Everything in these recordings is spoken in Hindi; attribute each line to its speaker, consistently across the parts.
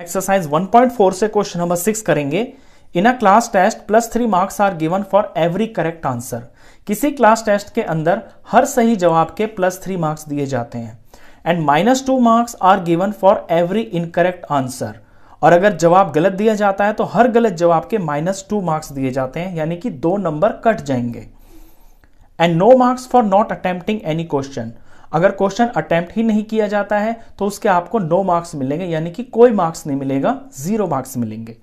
Speaker 1: एक्सरसाइज 1.4 से क्वेश्चन नंबर सिक्स करेंगे in a class test plus three marks are given for every correct answer किसी क्लास टेस्ट के अंदर हर सही जवाब के प्लस थ्री मार्क्स दिए जाते हैं and minus two marks are given for every incorrect answer और अगर जवाब गलत दिया जाता है तो हर गलत जवाब के माइनस टू मार्क्स दिए जाते हैं यानी कि दो नंबर कट जाएंगे and no marks for not attempting any question अगर क्वेश्चन अटेम्प्ट ही नहीं किया जाता है तो उसके आपको नो मार्क्स मिलेंगे यानी कि कोई मार्क्स नहीं मिलेगा जीरो मार्क्स मिलेंगे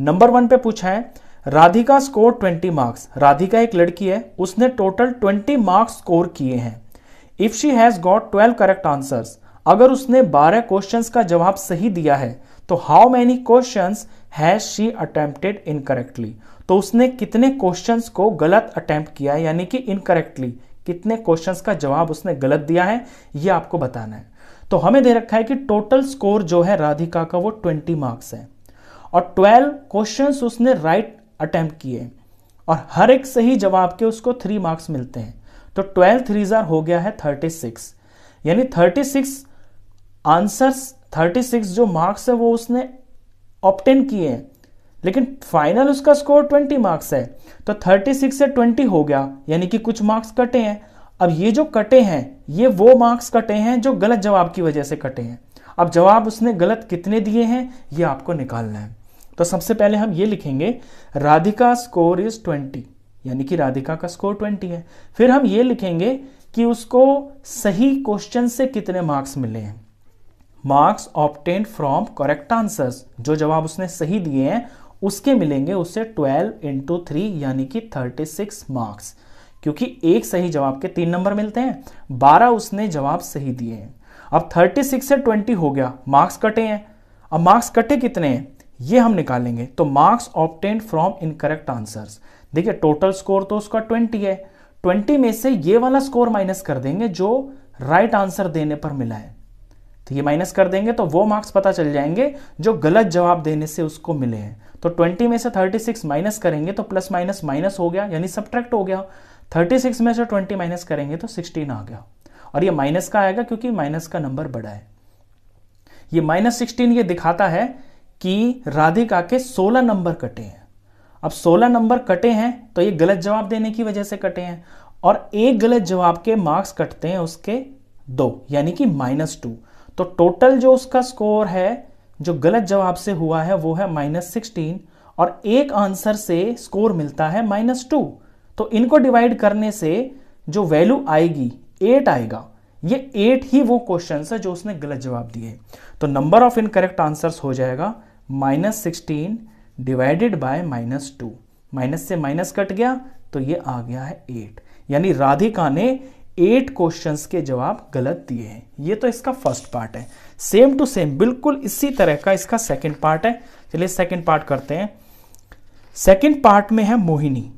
Speaker 1: नंबर वन पे पूछा है Radhika score twenty marks Radhika एक लड़की है उसने टोटल ट्वेंटी मार्क्स स्कोर किए हैं if she has got twelve correct answers अगर उसने बारह क्वेश्चंस का जवाब सही दिया है तो how many question has she attempted incorrectly तो उसने कितने क्वेश्चंस को गलत अटेम्प्ट किया यानी कि इनकरेक्टली कितने क्वेश्चंस का जवाब उसने गलत दिया है ये आपको बताना है तो हमें दे रखा है कि टोटल स्कोर जो है राधिका का वो ट्वेंटी मार्क्स है और ट्वेल्व क्वेश्चंस उसने राइट अटेम्प्ट किए और हर एक सही जवाब के उसको थ्री मार्क्स मिलते हैं तो ट्वेल्व थ्री जार हो गया है थर्टी सिक्स यानी thirty six answer thirty six जो मार्क्स है वो उसने ऑप्टेन किए हैं लेकिन फाइनल उसका स्कोर 20 मार्क्स है तो 36 से 20 हो गया यानी कि कुछ मार्क्स कटे हैं अब ये जो कटे हैं ये वो मार्क्स कटे हैं जो गलत जवाब की वजह से कटे हैं अब जवाब उसने गलत कितने दिए हैं ये आपको निकालना है तो सबसे पहले हम ये लिखेंगे राधिका स्कोर इज 20 यानी कि राधिका का स्कोर 20 है फिर हम ये लिखेंगे कि उसको सही क्वेश्चन से कितने मार्क्स मिले हैं marks obtained from correct answers जो जवाब उसने सही दिए हैं उसके मिलेंगे उससे 12 इंटू थ्री यानी कि 36 मार्क्स क्योंकि एक सही जवाब के तीन नंबर मिलते हैं 12 उसने जवाब सही दिए हैं अब 36 से 20 हो गया मार्क्स कटे हैं अब मार्क्स कटे कितने हैं ये हम निकालेंगे तो marks obtain from incorrect answer देखिए टोटल स्कोर तो उसका ट्वेंटी है ट्वेंटी में से ये वाला स्कोर माइनस कर देंगे जो राइट right आंसर देने पर मिला है तो ये माइनस कर देंगे तो वो मार्क्स पता चल जाएंगे जो गलत जवाब देने से उसको मिले हैं तो 20 में से 36 माइनस करेंगे तो प्लस माइनस माइनस हो गया यानी सब्ट्रैक्ट हो गया 36 में से 20 माइनस करेंगे तो 16 आ गया और ये माइनस का आएगा क्योंकि माइनस का नंबर बड़ा है ये माइनस सिक्सटीन ये दिखाता है कि राधिका के 16 नंबर कटे हैं अब 16 नंबर कटे हैं तो ये गलत जवाब देने की वजह से कटे हैं और एक गलत जवाब के मार्क्स कटते हैं उसके दो यानी कि माइनस टू तो टोटल जो उसका स्कोर है जो गलत जवाब से हुआ है वो है माइनस सिक्सटीन और एक आंसर से स्कोर मिलता है माइनस टू तो इनको डिवाइड करने से जो वैल्यू आएगी एट आएगा ये एट ही वो क्वेश्चन है जो उसने गलत जवाब दिए तो नंबर ऑफ इनकरेक्ट आंसर्स हो जाएगा minus sixteen divided by minus two minus से माइनस कट गया तो ये आ गया है एट यानी राधिका ने एट क्वेश्चंस के जवाब गलत दिए हैं ये तो इसका फर्स्ट पार्ट है सेम टू सेम बिल्कुल इसी तरह का इसका सेकंड पार्ट है चलिए सेकंड पार्ट करते हैं सेकंड पार्ट में है Mohini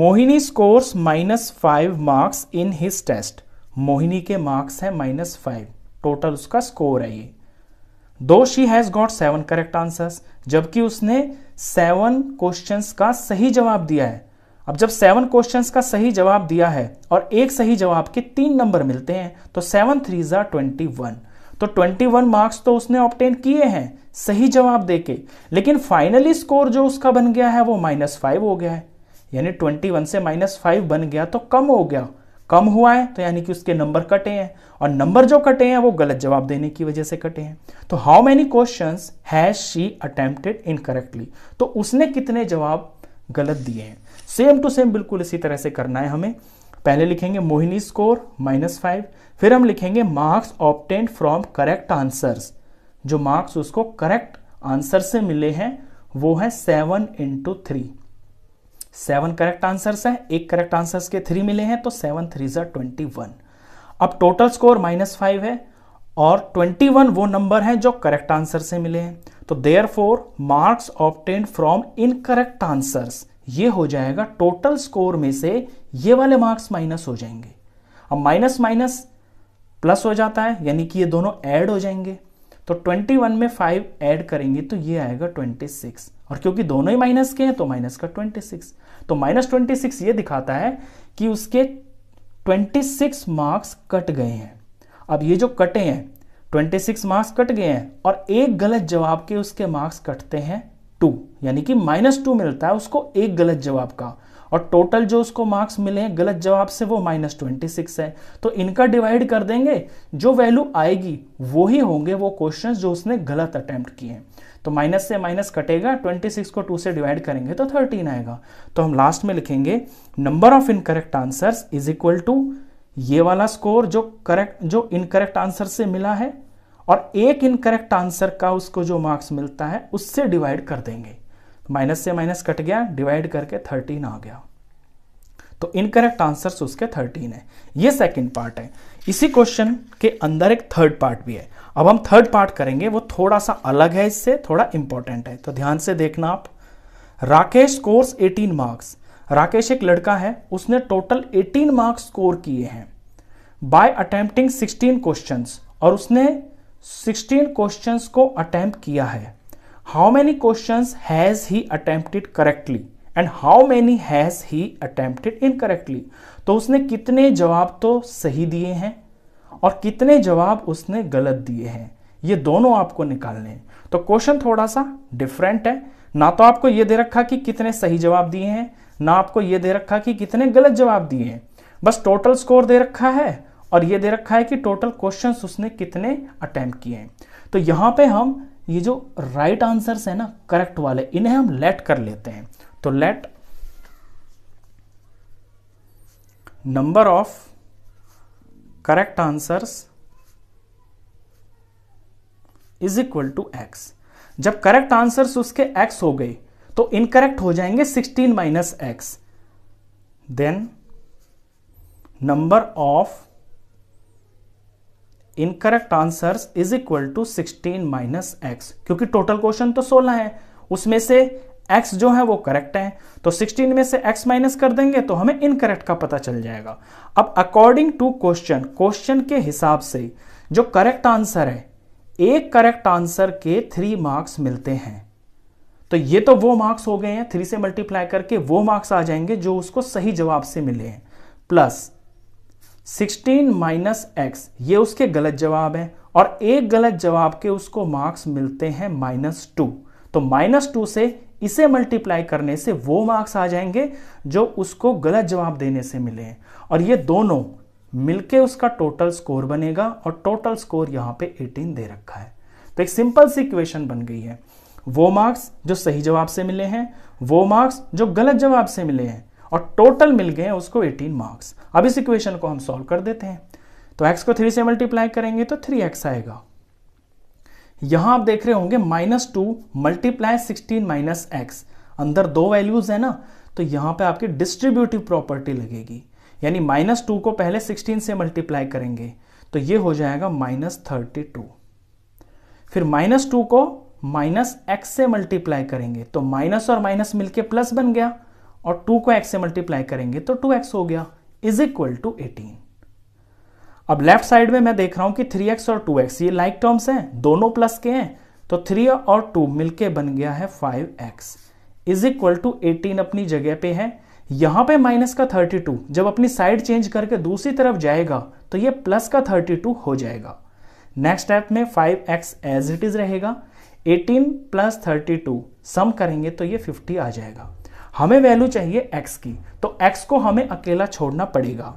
Speaker 1: Mohini scores minus five marks in his test Mohini के मार्क्स है माइनस फाइव टोटल उसका स्कोर है ये दो she has got seven correct answers जबकि उसने सेवन क्वेश्चंस का सही जवाब दिया है अब जब सेवन क्वेश्चन का सही जवाब दिया है और एक सही जवाब के तीन नंबर मिलते हैं तो सेवन थ्री जार ट्वेंटी वन तो ट्वेंटी वन मार्क्स तो उसने ऑप्टेन किए हैं सही जवाब देके लेकिन फाइनली स्कोर जो उसका बन गया है वो माइनस फाइव हो गया है यानी ट्वेंटी वन से माइनस फाइव बन गया तो कम हो गया कम हुआ है तो यानी कि उसके नंबर कटे हैं और नंबर जो कटे हैं वो गलत जवाब देने की वजह से कटे हैं तो how many question has she attempted incorrectly तो उसने कितने जवाब गलत दिए हैं सेम टू सेम बिल्कुल इसी तरह से करना है हमें पहले लिखेंगे मोहिनी स्कोर माइनस फाइव फिर हम लिखेंगे marks obtained from correct answers जो मार्क्स उसको करेक्ट आंसर से मिले हैं वो है seven into three seven correct answers है एक करेक्ट आंसर्स के थ्री मिले हैं तो सेवन थ्री जर ट्वेंटी वन अब टोटल स्कोर माइनस फाइव है और ट्वेंटी वन वो नंबर है जो करेक्ट आंसर से मिले हैं तो there four marks obtain from incorrect answers ये हो जाएगा टोटल स्कोर में से ये वाले मार्क्स माइनस हो जाएंगे अब माइनस माइनस प्लस हो जाता है यानी कि ये दोनों ऐड हो जाएंगे तो 21 में 5 ऐड करेंगे तो ये आएगा 26 और क्योंकि दोनों ही माइनस के हैं तो माइनस का 26 तो माइनस ट्वेंटी ये दिखाता है कि उसके 26 मार्क्स कट गए हैं अब ये जो कटे हैं 26 मार्क्स कट गए हैं और एक गलत जवाब के उसके मार्क्स कटते हैं टू यानी कि माइनस टू मिलता है उसको एक गलत जवाब का और टोटल जो उसको मार्क्स मिले हैं गलत जवाब से वो माइनस ट्वेंटी सिक्स है तो इनका डिवाइड कर देंगे जो वैल्यू आएगी वो ही होंगे वो क्वेश्चन जो उसने गलत अटेम्प्ट किए हैं तो माइनस से माइनस कटेगा ट्वेंटी सिक्स को टू से डिवाइड करेंगे तो थर्टीन आएगा तो हम लास्ट में लिखेंगे number of incorrect answer is equal to ये वाला स्कोर जो करेक्ट जो इनकरेक्ट आंसर से मिला है और एक इनकरेक्ट आंसर का उसको जो मार्क्स मिलता है उससे डिवाइड कर देंगे माइनस तो से माइनस कट गया डिवाइड करके थर्टीन आ गया तो इनकरेक्ट आंसर उसके थर्टीन है ये सेकेंड पार्ट है इसी क्वेश्चन के अंदर एक थर्ड पार्ट भी है अब हम थर्ड पार्ट करेंगे वो थोड़ा सा अलग है इससे थोड़ा इंपॉर्टेंट है तो ध्यान से देखना आप राकेश स्कोर्स 18 मार्क्स राकेश एक लड़का है उसने टोटल 18 मार्क्स स्कोर किए हैं बाय अटेम्प्टिंग 16 क्वेश्चंस और उसने 16 क्वेश्चंस को अटैम्प्ट किया है how many questions has he attempted correctly and how many has he attempted incorrectly तो उसने कितने जवाब तो सही दिए हैं और कितने जवाब उसने गलत दिए हैं ये दोनों आपको निकालने हैं तो क्वेश्चन थोड़ा सा डिफरेंट है ना तो आपको ये दे रखा कि कितने सही जवाब दिए हैं ना आपको ये दे रखा कि कितने गलत जवाब दिए हैं बस टोटल स्कोर दे रखा है और ये दे रखा है कि टोटल क्वेश्चन उसने कितने अटैम्प्ट किए हैं तो यहाँ पे हम ये जो राइट आंसर्स है ना करेक्ट वाले इन्हें हम लेट कर लेते हैं तो let number of correct answers is equal to x जब करेक्ट आंसर्स उसके एक्स हो गए तो इनकरेक्ट हो जाएंगे 16 minus x then number of incorrect answer is equal to sixteen minus x क्योंकि टोटल क्वेश्चन तो सोलह है उसमें से x जो है वो करेक्ट है तो 16 में से x माइनस कर देंगे तो हमें इनकरेक्ट का पता चल जाएगा अब अकॉर्डिंग टू क्वेश्चन क्वेश्चन के हिसाब से जो करेक्ट आंसर है एक करेक्ट आंसर के थ्री मार्क्स मिलते हैं तो ये तो वो मार्क्स हो गए हैं थ्री से मल्टीप्लाई करके वो मार्क्स आ जाएंगे जो उसको सही जवाब से मिले हैं प्लस सिक्सटीन माइनस एक्स ये उसके गलत जवाब है और एक गलत जवाब के उसको मार्क्स मिलते हैं माइनस टू तो माइनस टू से इसे मल्टीप्लाई करने से वो मार्क्स आ जाएंगे जो उसको गलत जवाब देने से मिले हैं और ये दोनों मिलके उसका टोटल स्कोर बनेगा और टोटल स्कोर यहाँ पे 18 दे रखा है तो एक सिंपल सी इक्वेशन बन गई है वो मार्क्स जो सही जवाब से मिले हैं वो मार्क्स जो गलत जवाब से मिले हैं और टोटल मिल गए उसको 18 मार्क्स अब इस इक्वेशन को हम सॉल्व कर देते हैं तो एक्स को थ्री से मल्टीप्लाई करेंगे तो थ्री एक्स आएगा यहां आप देख रहे होंगे minus two multiply sixteen minus x अंदर दो वैल्यूज है ना तो यहां पे आपकी डिस्ट्रीब्यूटिव प्रॉपर्टी लगेगी यानी माइनस टू को पहले सिक्सटीन से मल्टीप्लाई करेंगे तो ये हो जाएगा माइनस थर्टी टू फिर माइनस टू को माइनस एक्स से मल्टीप्लाई करेंगे तो माइनस और माइनस मिलके प्लस बन गया और टू को एक्स से मल्टीप्लाई करेंगे तो टू एक्स हो गया इज इक्वल टू एटीन अब लेफ्ट साइड में मैं देख रहा हूं कि थ्री एक्स और टू एक्स ये लाइक टर्म्स हैं दोनों प्लस के हैं तो थ्री और टू मिलके बन गया है five x is equal to eighteen अपनी जगह पे है यहां पे माइनस का थर्टी टू जब अपनी साइड चेंज करके दूसरी तरफ जाएगा तो ये प्लस का थर्टी टू हो जाएगा नेक्स्ट स्टेप में five x as it is रहेगा eighteen plus thirty two sum करेंगे तो ये फिफ्टी आ जाएगा हमें वैल्यू चाहिए x की तो x को हमें अकेला छोड़ना पड़ेगा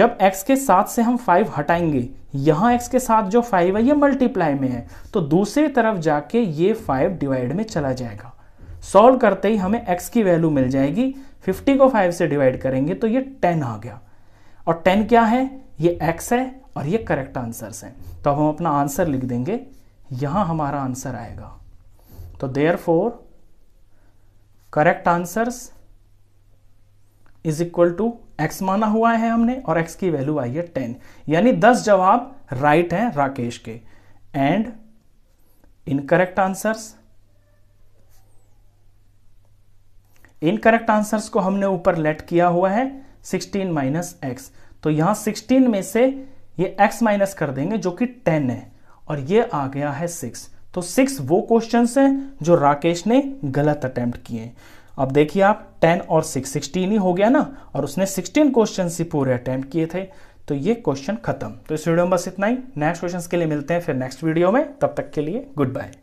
Speaker 1: जब x के साथ से हम 5 हटाएंगे यहाँ x के साथ जो 5 है ये मल्टीप्लाई में है तो दूसरी तरफ जाके ये 5 डिवाइड में चला जाएगा सॉल्व करते ही हमें x की वैल्यू मिल जाएगी 50 को 5 से डिवाइड करेंगे तो ये 10 आ गया और 10 क्या है ये x है और ये करेक्ट आंसर है तो अब हम अपना आंसर लिख देंगे यहाँ हमारा आंसर आएगा तो there four correct answers is equal to x माना हुआ है हमने और एक्स की वैल्यू आई है टेन यानी दस जवाब राइट right हैं राकेश के and incorrect answers incorrect answers को हमने ऊपर लेट किया हुआ है सिक्सटीन माइनस एक्स तो यहां सिक्सटीन में से ये एक्स माइनस कर देंगे जो कि टेन है और ये आ गया है सिक्स तो सिक्स वो क्वेश्चन हैं जो राकेश ने गलत अटैम्प्ट किए अब देखिए आप टेन और सिक्स सिक्सटीन ही हो गया ना और उसने सिक्सटीन क्वेश्चन ही पूरे अटैम्प्ट किए थे तो ये क्वेश्चन खत्म तो इस वीडियो में बस इतना ही नेक्स्ट क्वेश्चन के लिए मिलते हैं फिर नेक्स्ट वीडियो में तब तक के लिए गुड बाय